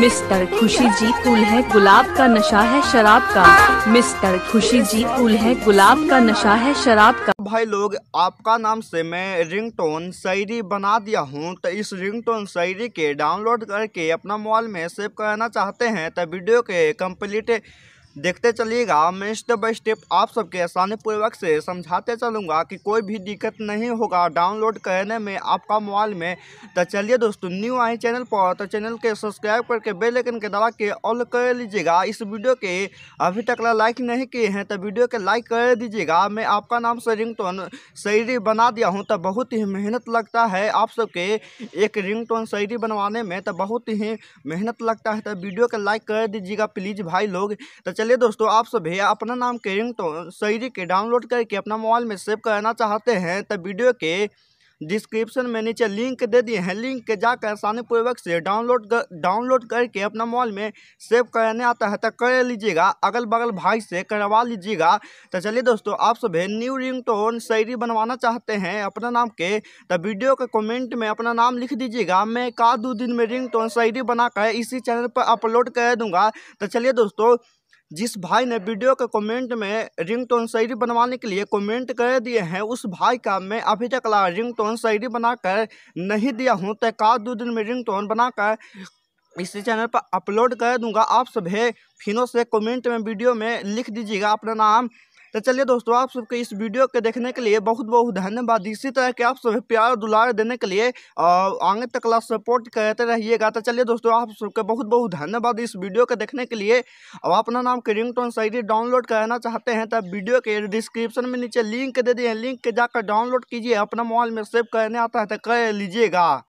mister खुशी जी कुल है गुलाब का नशा है शराब का मिस्टर खुशी जी कुल है गुलाब का नशा है शराब का भाई लोग आपका नाम से मैं रिंगटोन शायरी बना दिया हूँ तो इस रिंगटोन शायरी के डाउनलोड करके अपना मोबाइल में सेव करना चाहते हैं तो वीडियो के कम्प्लीट देखते चलिएगा मैं स्टेप बाई स्टेप आप सबके आसानी पूर्वक से समझाते चलूँगा कि कोई भी दिक्कत नहीं होगा डाउनलोड करने में आपका मोबाइल में तो चलिए दोस्तों न्यू आए चैनल पर तो चैनल के सब्सक्राइब करके बेलैकन के दबा के ऑल कर लीजिएगा इस वीडियो के अभी तक लाइक नहीं किए हैं तो वीडियो के लाइक कर दीजिएगा मैं आपका नाम से रिंग टोन शैरी बना दिया हूँ तो बहुत ही मेहनत लगता है आप सबके एक रिंग टोन शैरी बनवाने में तो बहुत ही मेहनत लगता है तो वीडियो के लाइक कर दीजिएगा प्लीज़ भाई लोग तो चलिए दोस्तों आप सभी अपना नाम के रिंग टोन शहरी के डाउनलोड करके अपना मोबाइल में सेव करना चाहते हैं तो वीडियो के डिस्क्रिप्शन में नीचे लिंक दे दिए हैं लिंक के जाकर आसानी पूर्वक से डाउनलोड कर, डाउनलोड करके अपना मोबाइल में सेव करने आता है तो कर लीजिएगा अगल बगल भाई से करवा लीजिएगा तो चलिए दोस्तों आप सभी न्यू रिंग टोन शैरी बनवाना चाहते हैं अपना नाम के तो वीडियो के कमेंट में अपना नाम लिख दीजिएगा मैं का दो दिन में रिंग टोन शायरी बनाकर इसी चैनल पर अपलोड कर दूँगा तो चलिए दोस्तों जिस भाई ने वीडियो के कमेंट में रिंगटोन शायरी बनवाने के लिए कमेंट कर दिए हैं उस भाई का मैं अभी तक ला रिंगटोन शायरी बनाकर नहीं दिया हूं तो का दो दिन में रिंगटोन बनाकर इसी चैनल पर अपलोड कर दूंगा आप सभी फिनों से कमेंट में वीडियो में लिख दीजिएगा अपना नाम तो चलिए दोस्तों आप सबके इस वीडियो के देखने के लिए बहुत बहुत धन्यवाद इसी तरह के आप सभी प्यार दुलार देने के लिए आगे तक ला सपोर्ट करते रहिएगा तो चलिए दोस्तों आप सबके बहुत बहुत धन्यवाद इस वीडियो के देखने के लिए अब अपना नाम के रिंग टोन सही डाउनलोड कराना चाहते हैं तब तो वीडियो के डिस्क्रिप्शन में नीचे लिंक दे दिए लिंक के जाकर डाउनलोड कीजिए अपना मोबाइल में सेव करने आता है तो कर लीजिएगा